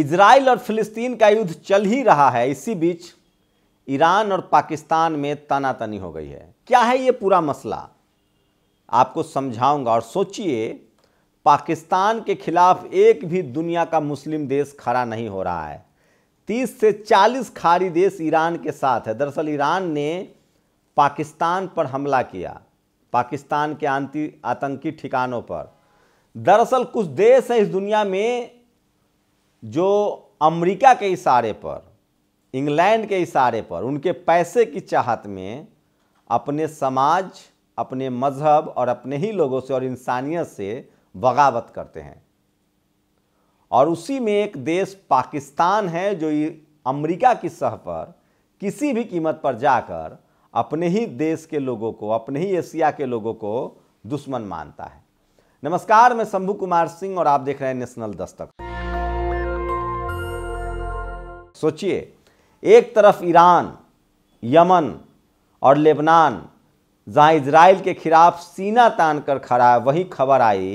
Israel और फिलिस्तीन का युद्ध चल ही रहा है इसी बीच ईरान और पाकिस्तान में तनातनी हो गई है क्या है ये पूरा मसला आपको समझाऊंगा और सोचिए पाकिस्तान के खिलाफ एक भी दुनिया का मुस्लिम देश खड़ा नहीं हो रहा है तीस से चालीस खाड़ी देश ईरान के साथ है दरअसल ईरान ने पाकिस्तान पर हमला किया पाकिस्तान के आंती आतंकी ठिकानों पर दरअसल कुछ देश हैं इस दुनिया में जो अमेरिका के इशारे पर इंग्लैंड के इशारे पर उनके पैसे की चाहत में अपने समाज अपने मज़हब और अपने ही लोगों से और इंसानियत से बगावत करते हैं और उसी में एक देश पाकिस्तान है जो अमेरिका की सह पर किसी भी कीमत पर जाकर अपने ही देश के लोगों को अपने ही एशिया के लोगों को दुश्मन मानता है नमस्कार मैं शंभू कुमार सिंह और आप देख रहे हैं नेशनल दस्तक सोचिए एक तरफ ईरान यमन और लेबनान जहाँ इसराइल के खिलाफ सीना तान कर खड़ा है वही खबर आई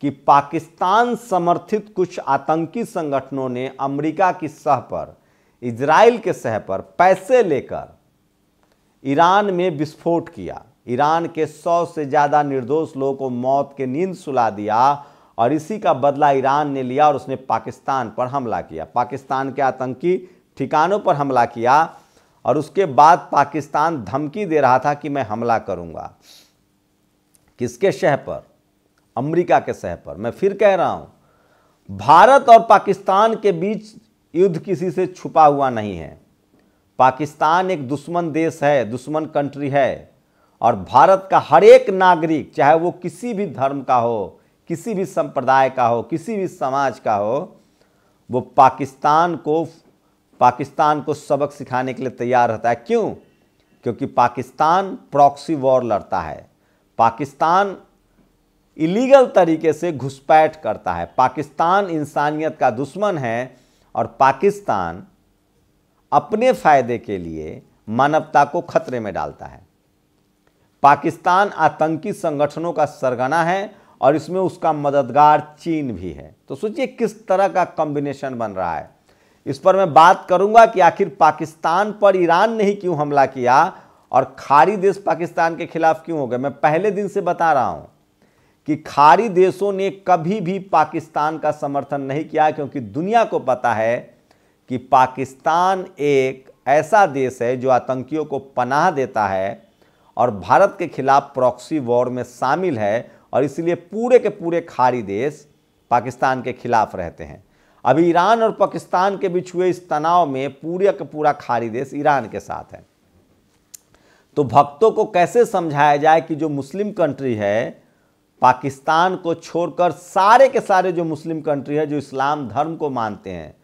कि पाकिस्तान समर्थित कुछ आतंकी संगठनों ने अमेरिका की सह पर इसराइल के सह पर पैसे लेकर ईरान में विस्फोट किया ईरान के सौ से ज़्यादा निर्दोष लोगों को मौत के नींद सुला दिया और इसी का बदला ईरान ने लिया और उसने पाकिस्तान पर हमला किया पाकिस्तान के आतंकी ठिकानों पर हमला किया और उसके बाद पाकिस्तान धमकी दे रहा था कि मैं हमला करूंगा किसके शह पर अमेरिका के शह पर मैं फिर कह रहा हूं भारत और पाकिस्तान के बीच युद्ध किसी से छुपा हुआ नहीं है पाकिस्तान एक दुश्मन देश है दुश्मन कंट्री है और भारत का हर एक नागरिक चाहे वो किसी भी धर्म का हो किसी भी संप्रदाय का हो किसी भी समाज का हो वो पाकिस्तान को पाकिस्तान को सबक सिखाने के लिए तैयार रहता है क्यों क्योंकि पाकिस्तान प्रॉक्सी वॉर लड़ता है पाकिस्तान इलीगल तरीके से घुसपैठ करता है पाकिस्तान इंसानियत का दुश्मन है और पाकिस्तान अपने फ़ायदे के लिए मानवता को खतरे में डालता है पाकिस्तान आतंकी संगठनों का सरगना है और इसमें उसका मददगार चीन भी है तो सोचिए किस तरह का कॉम्बिनेशन बन रहा है इस पर मैं बात करूंगा कि आखिर पाकिस्तान पर ईरान ने ही क्यों हमला किया और खाड़ी देश पाकिस्तान के खिलाफ क्यों हो गए मैं पहले दिन से बता रहा हूं कि खाड़ी देशों ने कभी भी पाकिस्तान का समर्थन नहीं किया क्योंकि दुनिया को पता है कि पाकिस्तान एक ऐसा देश है जो आतंकियों को पनाह देता है और भारत के खिलाफ प्रॉक्सी वॉर में शामिल है और इसलिए पूरे के पूरे खाड़ी देश पाकिस्तान के खिलाफ रहते हैं अभी ईरान और पाकिस्तान के बीच हुए इस तनाव में पूरे का पूरा खाड़ी देश ईरान के साथ है तो भक्तों को कैसे समझाया जाए कि जो मुस्लिम कंट्री है पाकिस्तान को छोड़कर सारे के सारे जो मुस्लिम कंट्री है जो इस्लाम धर्म को मानते हैं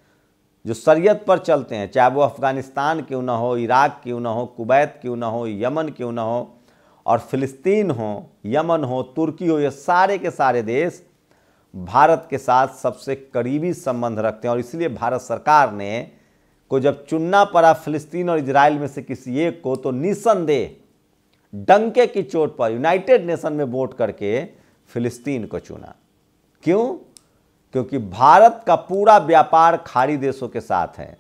जो शरीयत पर चलते हैं चाहे वो अफ़गानिस्तान क्यों ना हो इराक क्यों ना हो कुवैत क्यों ना हो यमन क्यों ना हो और फिलिस्तीन हो यमन हो तुर्की हो ये सारे के सारे देश भारत के साथ सबसे करीबी संबंध रखते हैं और इसलिए भारत सरकार ने को जब चुनना पड़ा फिलिस्तीन और इसराइल में से किसी एक को तो निसंदेह डंके की चोट पर यूनाइटेड नेशन में वोट करके फिलिस्तीन को चुना क्यों क्योंकि भारत का पूरा व्यापार खाड़ी देशों के साथ है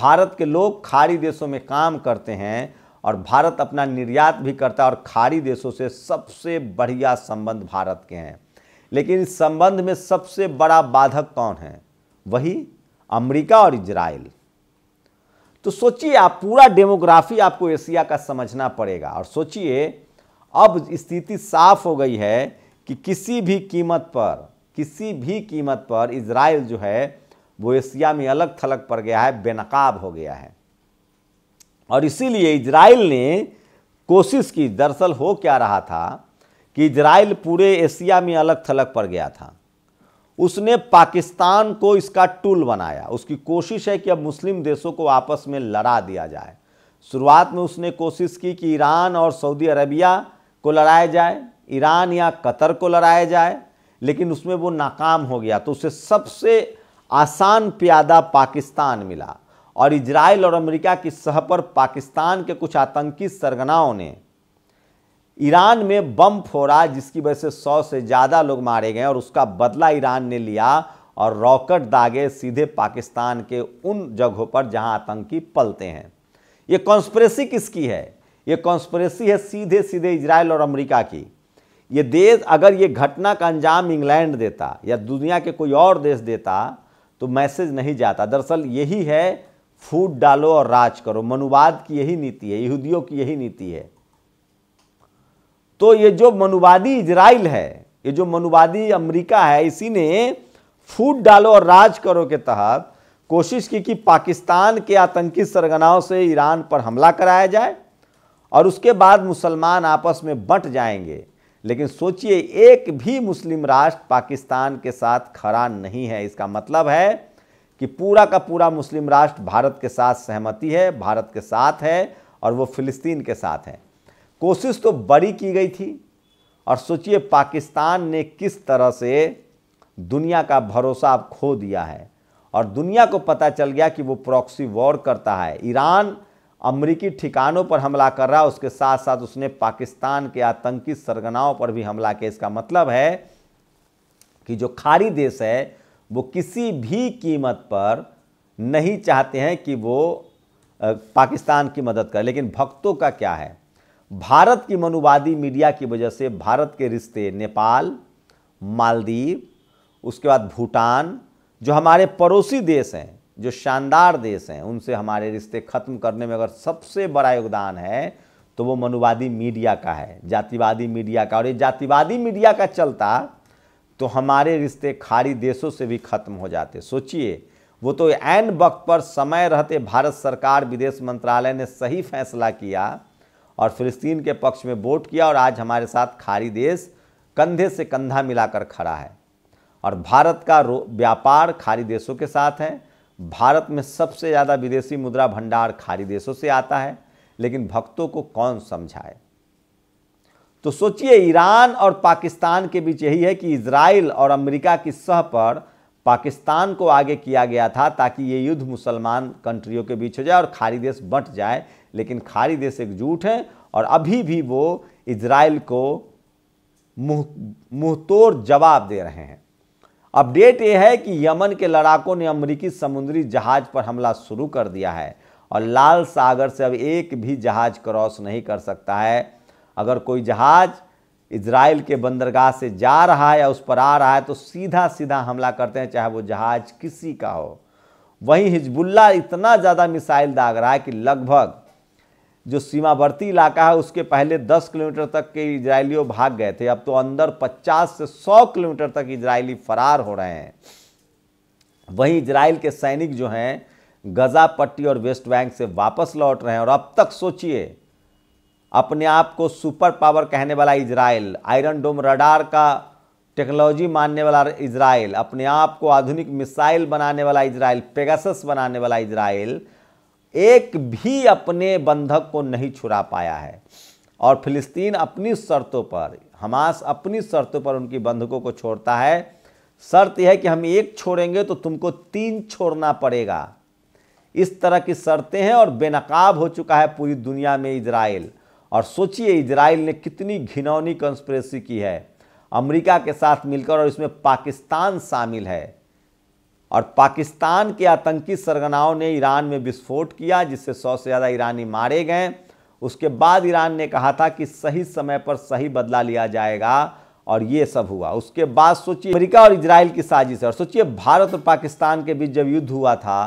भारत के लोग खाड़ी देशों में काम करते हैं और भारत अपना निर्यात भी करता है और खाड़ी देशों से सबसे बढ़िया संबंध भारत के हैं लेकिन इस संबंध में सबसे बड़ा बाधक कौन है वही अमेरिका और इजराइल तो सोचिए आप पूरा डेमोग्राफी आपको एशिया का समझना पड़ेगा और सोचिए अब स्थिति साफ हो गई है कि किसी भी कीमत पर किसी भी कीमत पर इसराइल जो है वो एशिया में अलग थलग पड़ गया है बेनकाब हो गया है और इसीलिए इजराइल ने कोशिश की दरअसल हो क्या रहा था कि इजराइल पूरे एशिया में अलग थलग पड़ गया था उसने पाकिस्तान को इसका टूल बनाया उसकी कोशिश है कि अब मुस्लिम देशों को आपस में लड़ा दिया जाए शुरुआत में उसने कोशिश की कि ईरान और सऊदी अरबिया को लड़ाया जाए ईरान या कतर को लड़ाया जाए लेकिन उसमें वो नाकाम हो गया तो उसे सबसे आसान प्यादा पाकिस्तान मिला और इजराइल और अमेरिका की सह पर पाकिस्तान के कुछ आतंकी सरगनाओं ने ईरान में बम फोड़ा जिसकी वजह से सौ से ज़्यादा लोग मारे गए और उसका बदला ईरान ने लिया और रॉकेट दागे सीधे पाकिस्तान के उन जगहों पर जहां आतंकी पलते हैं ये कॉन्स्परेसी किसकी है ये कॉन्स्परेसी है सीधे सीधे इजराइल और अमेरिका की ये देश अगर ये घटना का अंजाम इंग्लैंड देता या दुनिया के कोई और देश देता तो मैसेज नहीं जाता दरअसल यही है फूट डालो और राज करो मनुवाद की यही नीति है यहूदियों की यही नीति है तो ये जो मनुवादी इजराइल है ये जो मनुवादी अमेरिका है इसी ने फूट डालो और राज करो के तहत कोशिश की कि पाकिस्तान के आतंकी सरगनाओं से ईरान पर हमला कराया जाए और उसके बाद मुसलमान आपस में बंट जाएंगे लेकिन सोचिए एक भी मुस्लिम राष्ट्र पाकिस्तान के साथ खड़ा नहीं है इसका मतलब है कि पूरा का पूरा मुस्लिम राष्ट्र भारत के साथ सहमति है भारत के साथ है और वो फिलिस्तीन के साथ है कोशिश तो बड़ी की गई थी और सोचिए पाकिस्तान ने किस तरह से दुनिया का भरोसा अब खो दिया है और दुनिया को पता चल गया कि वो प्रॉक्सी वॉर करता है ईरान अमरीकी ठिकानों पर हमला कर रहा है उसके साथ साथ उसने पाकिस्तान के आतंकी सरगनाओं पर भी हमला किया इसका मतलब है कि जो खारी देश है वो किसी भी कीमत पर नहीं चाहते हैं कि वो पाकिस्तान की मदद करें लेकिन भक्तों का क्या है भारत की मनुवादी मीडिया की वजह से भारत के रिश्ते नेपाल मालदीव उसके बाद भूटान जो हमारे पड़ोसी देश हैं जो शानदार देश हैं उनसे हमारे रिश्ते खत्म करने में अगर सबसे बड़ा योगदान है तो वो मनुवादी मीडिया का है जातिवादी मीडिया का और ये जातिवादी मीडिया का चलता तो हमारे रिश्ते खाड़ी देशों से भी खत्म हो जाते सोचिए वो तो ऐन वक्त पर समय रहते भारत सरकार विदेश मंत्रालय ने सही फैसला किया और फिलिस्तीन के पक्ष में वोट किया और आज हमारे साथ खाड़ी देश कंधे से कंधा मिलाकर खड़ा है और भारत का व्यापार खाड़ी देशों के साथ है भारत में सबसे ज़्यादा विदेशी मुद्रा भंडार खाड़ी देशों से आता है लेकिन भक्तों को कौन समझाए तो सोचिए ईरान और पाकिस्तान के बीच यही है कि इसराइल और अमेरिका की सह पर पाकिस्तान को आगे किया गया था ताकि ये युद्ध मुसलमान कंट्रियों के बीच हो जाए और खारी देश बंट जाए लेकिन खारी देश एकजुट हैं और अभी भी वो इसराइल को मुँह मुँहतोड़ जवाब दे रहे हैं अपडेट ये है कि यमन के लड़ाकों ने अमरीकी समुद्री जहाज़ पर हमला शुरू कर दिया है और लाल सागर से अब एक भी जहाज़ क्रॉस नहीं कर सकता है अगर कोई जहाज़ इसराइल के बंदरगाह से जा रहा है या उस पर आ रहा है तो सीधा सीधा हमला करते हैं चाहे वो जहाज़ किसी का हो वहीं हिजबुल्ला इतना ज़्यादा मिसाइल दाग रहा है कि लगभग जो सीमावर्ती इलाका है उसके पहले 10 किलोमीटर तक के इजरायलियों भाग गए थे अब तो अंदर 50 से 100 किलोमीटर तक इजरायली फरार हो रहे हैं वहीं इजराइल के सैनिक जो हैं गज़ा पट्टी और वेस्ट बैंक से वापस लौट रहे हैं और अब तक सोचिए अपने आप को सुपर पावर कहने वाला इसराइल आयरन डोम रडार का टेक्नोलॉजी मानने वाला इसराइल अपने आप को आधुनिक मिसाइल बनाने वाला इसराइल पेगासस बनाने वाला इसराइल एक भी अपने बंधक को नहीं छुड़ा पाया है और फिलिस्तीन अपनी शर्तों पर हमास अपनी शर्तों पर उनकी बंधकों को छोड़ता है शर्त यह है कि हम एक छोड़ेंगे तो तुमको तीन छोड़ना पड़ेगा इस तरह की शर्तें हैं और बेनकाब हो चुका है पूरी दुनिया में इसराइल और सोचिए इसराइल ने कितनी घिनौनी कंस्परेसी की है अमेरिका के साथ मिलकर और इसमें पाकिस्तान शामिल है और पाकिस्तान के आतंकी सरगनाओं ने ईरान में विस्फोट किया जिससे सौ से ज़्यादा ईरानी मारे गए उसके बाद ईरान ने कहा था कि सही समय पर सही बदला लिया जाएगा और ये सब हुआ उसके बाद सोचिए अमेरिका और इसराइल की साजिश है और सोचिए भारत और पाकिस्तान के बीच जब युद्ध हुआ था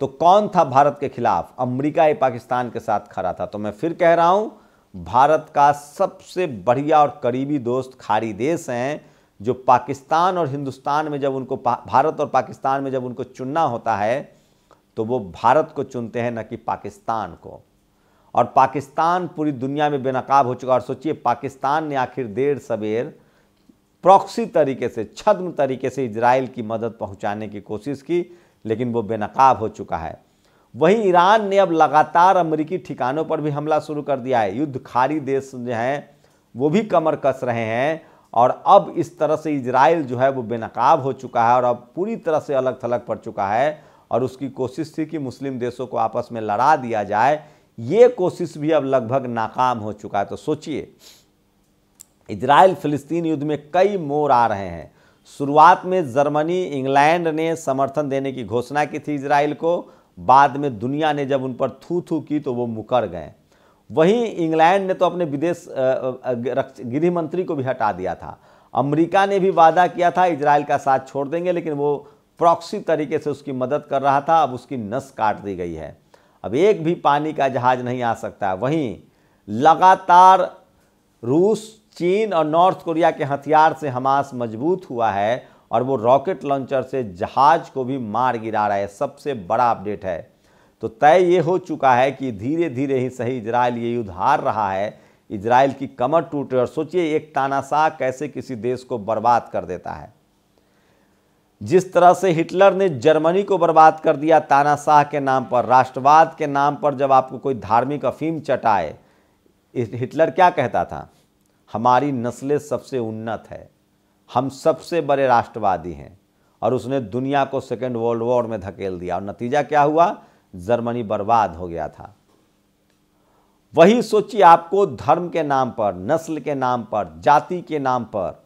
तो कौन था भारत के खिलाफ अमेरिका या पाकिस्तान के साथ खड़ा था तो मैं फिर कह रहा हूं भारत का सबसे बढ़िया और करीबी दोस्त खाड़ी देश हैं जो पाकिस्तान और हिंदुस्तान में जब उनको भारत और पाकिस्तान में जब उनको चुनना होता है तो वो भारत को चुनते हैं न कि पाकिस्तान को और पाकिस्तान पूरी दुनिया में बेनकाब हो चुका और सोचिए पाकिस्तान ने आखिर देर सवेर प्रॉक्सी तरीके से छद्म तरीके से इसराइल की मदद पहुंचाने की कोशिश की लेकिन वो बेनकाब हो चुका है वहीं ईरान ने अब लगातार अमरीकी ठिकानों पर भी हमला शुरू कर दिया है युद्ध खारी देश जो हैं वो भी कमर कस रहे हैं और अब इस तरह से इजराइल जो है वो बेनकाब हो चुका है और अब पूरी तरह से अलग थलग पड़ चुका है और उसकी कोशिश थी कि मुस्लिम देशों को आपस में लड़ा दिया जाए ये कोशिश भी अब लगभग नाकाम हो चुका है तो सोचिए इजराइल फिलिस्तीन युद्ध में कई मोर आ रहे हैं शुरुआत में जर्मनी इंग्लैंड ने समर्थन देने की घोषणा की थी इसराइल को बाद में दुनिया ने जब उन पर थू थू की तो वो मुकर गए वहीं इंग्लैंड ने तो अपने विदेश गृह मंत्री को भी हटा दिया था अमेरिका ने भी वादा किया था इसराइल का साथ छोड़ देंगे लेकिन वो प्रॉक्सी तरीके से उसकी मदद कर रहा था अब उसकी नस काट दी गई है अब एक भी पानी का जहाज नहीं आ सकता वहीं लगातार रूस चीन और नॉर्थ कोरिया के हथियार से हमास मजबूत हुआ है और वो रॉकेट लॉन्चर से जहाज को भी मार गिरा रहा है सबसे बड़ा अपडेट है तो तय ये हो चुका है कि धीरे धीरे ही सही इसराइल ये युद्ध हार रहा है इजराइल की कमर टूटे और सोचिए एक तानाशाह कैसे किसी देश को बर्बाद कर देता है जिस तरह से हिटलर ने जर्मनी को बर्बाद कर दिया तानाशाह के नाम पर राष्ट्रवाद के नाम पर जब आपको कोई धार्मिक अफीम चटाए हिटलर क्या कहता था हमारी नस्लें सबसे उन्नत है हम सबसे बड़े राष्ट्रवादी हैं और उसने दुनिया को सेकेंड वर्ल्ड वॉर में धकेल दिया और नतीजा क्या हुआ जर्मनी बर्बाद हो गया था वही सोचिए आपको धर्म के नाम पर नस्ल के नाम पर जाति के नाम पर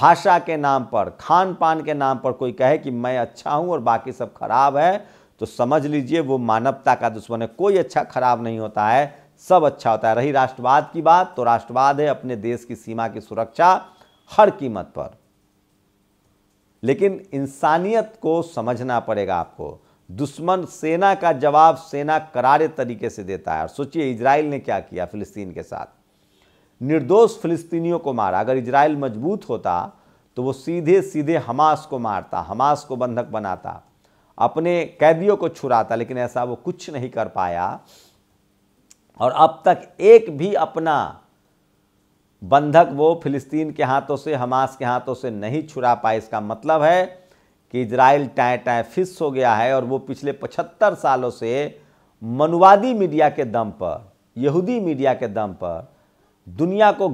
भाषा के नाम पर खान पान के नाम पर कोई कहे कि मैं अच्छा हूँ और बाकी सब खराब है तो समझ लीजिए वो मानवता का दुश्मन है कोई अच्छा खराब नहीं होता है सब अच्छा होता है रही राष्ट्रवाद की बात तो राष्ट्रवाद है अपने देश की सीमा की सुरक्षा हर कीमत पर लेकिन इंसानियत को समझना पड़ेगा आपको दुश्मन सेना का जवाब सेना करारे तरीके से देता है और सोचिए इसराइल ने क्या किया फिलिस्तीन के साथ निर्दोष फिलिस्तीनियों को मारा अगर इसराइल मजबूत होता तो वो सीधे सीधे हमास को मारता हमास को बंधक बनाता अपने कैदियों को छुराता लेकिन ऐसा वो कुछ नहीं कर पाया और अब तक एक भी अपना बंधक वो फिलिस्तीन के हाथों से हमास के हाथों से नहीं छुड़ा पाए इसका मतलब है कि इसराइल टाए टाए फिस हो गया है और वो पिछले पचहत्तर सालों से मनुवादी मीडिया के दम पर यहूदी मीडिया के दम पर दुनिया को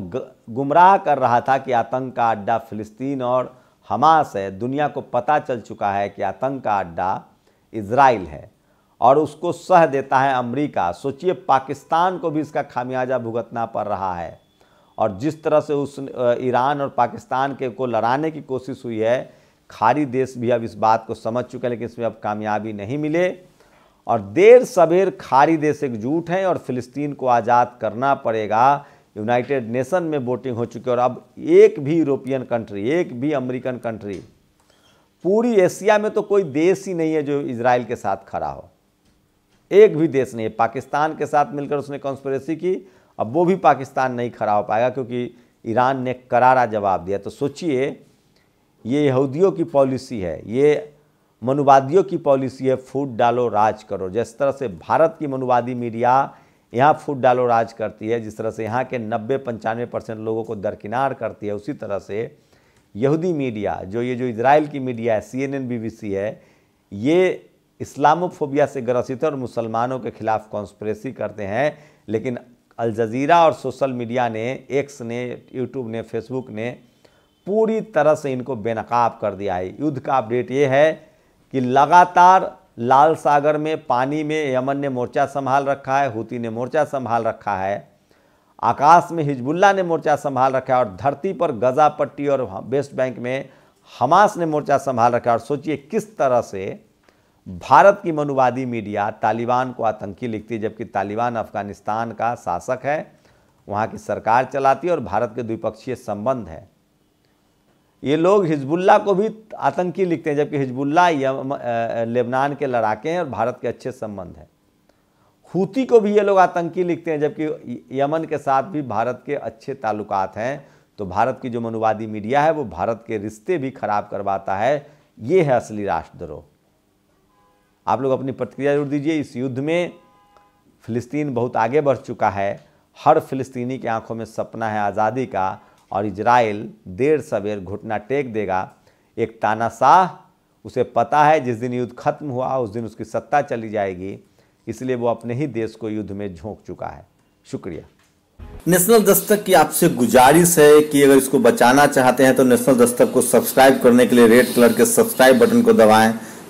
गुमराह कर रहा था कि आतंक का अड्डा फिलिस्तीन और हमास है दुनिया को पता चल चुका है कि आतंक का अड्डा इसराइल है और उसको सह देता है अमेरिका सोचिए पाकिस्तान को भी इसका खामियाजा भुगतना पड़ रहा है और जिस तरह से उस ईरान और पाकिस्तान के को लड़ाने की कोशिश हुई है खारी देश भी अब इस बात को समझ चुके हैं लेकिन इसमें अब कामयाबी नहीं मिले और देर सवेर खारी देश एकजुट हैं और फिलिस्तीन को आज़ाद करना पड़ेगा यूनाइटेड नेशन में वोटिंग हो चुकी है और अब एक भी यूरोपियन कंट्री एक भी अमेरिकन कंट्री पूरी एशिया में तो कोई देश ही नहीं है जो इसराइल के साथ खड़ा हो एक भी देश नहीं है पाकिस्तान के साथ मिलकर उसने कॉन्स्परेसी की अब वो भी पाकिस्तान नहीं खड़ा हो पाएगा क्योंकि ईरान ने करारा जवाब दिया तो सोचिए ये यहूदियों की पॉलिसी है ये मनुवादियों की पॉलिसी है फूट डालो राज करो जिस तरह से भारत की मनुवादी मीडिया यहाँ फूट डालो राज करती है जिस तरह से यहाँ के नब्बे पंचानवे परसेंट लोगों को दरकिनार करती है उसी तरह से यहूदी मीडिया जो ये जो इसराइल की मीडिया है C N N B B C है ये इस्लामोफोबिया से ग्रसित और मुसलमानों के खिलाफ कॉन्स्परेसी करते हैं लेकिन अल जजीरा और सोशल मीडिया ने एक्स ने यूट्यूब ने फेसबुक ने पूरी तरह से इनको बेनकाब कर दिया है युद्ध का अपडेट ये है कि लगातार लाल सागर में पानी में यमन ने मोर्चा संभाल रखा है हूती ने मोर्चा संभाल रखा है आकाश में हिजबुल्ला ने मोर्चा संभाल रखा है और धरती पर गजा पट्टी और वेस्ट बैंक में हमास ने मोर्चा संभाल रखा है और सोचिए किस तरह से भारत की मनुवादी मीडिया तालिबान को आतंकी लिखती है जबकि तालिबान अफगानिस्तान का शासक है वहाँ की सरकार चलाती है और भारत के द्विपक्षीय संबंध है ये लोग हिजबुल्ला को भी आतंकी लिखते हैं जबकि हिजबुल्ला लेबनान के लड़ाके हैं और भारत के अच्छे संबंध हैं हूती को भी ये लोग आतंकी लिखते हैं जबकि यमन के साथ भी भारत के अच्छे ताल्लुकात हैं तो भारत की जो मनुवादी मीडिया है वो भारत के रिश्ते भी खराब करवाता है ये है असली राष्ट्रद्रोह आप लोग अपनी प्रतिक्रिया जरूर दीजिए इस युद्ध में फिलिस्तीन बहुत आगे बढ़ चुका है हर फिलिस्तीनी की आंखों में सपना है आज़ादी का और इजराइल देर सवेर घुटना टेक देगा एक तानाशाह उसे पता है जिस दिन युद्ध खत्म हुआ उस दिन उसकी सत्ता चली जाएगी इसलिए वो अपने ही देश को युद्ध में झोंक चुका है शुक्रिया नेशनल दस्तक की आपसे गुजारिश है कि अगर इसको बचाना चाहते हैं तो नेशनल दस्तक को सब्सक्राइब करने के लिए रेड कलर के सब्सक्राइब बटन को दबाएं